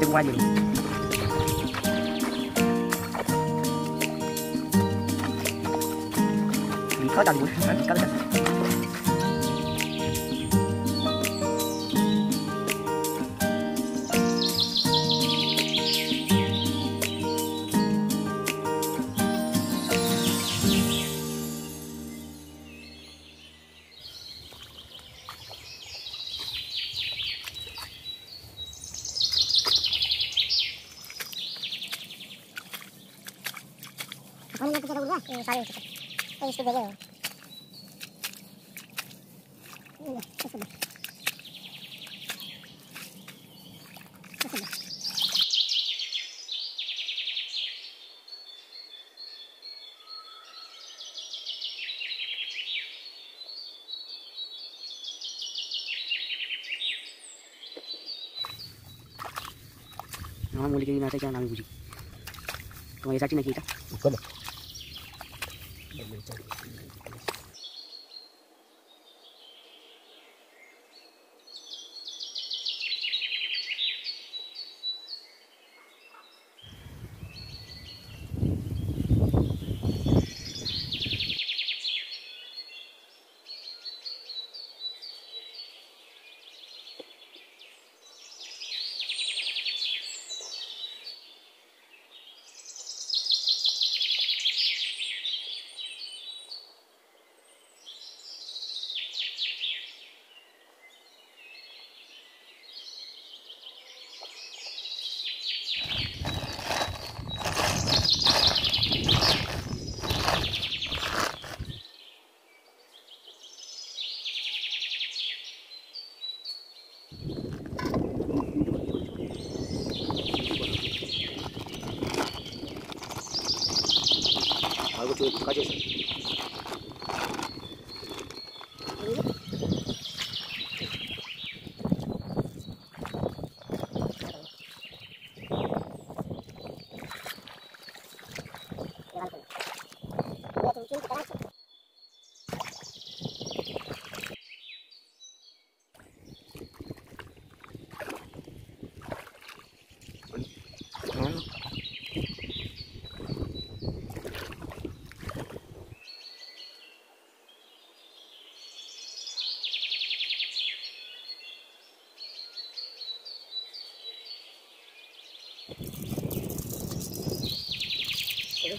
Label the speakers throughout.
Speaker 1: chân chân qua giùm có đằng quá có đằng bisa kita lah ini saling kita ini sudah lihat ini sudah sudah আমার Thank you. 快就去。これ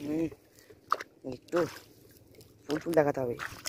Speaker 1: ini itu pun pun tak tahu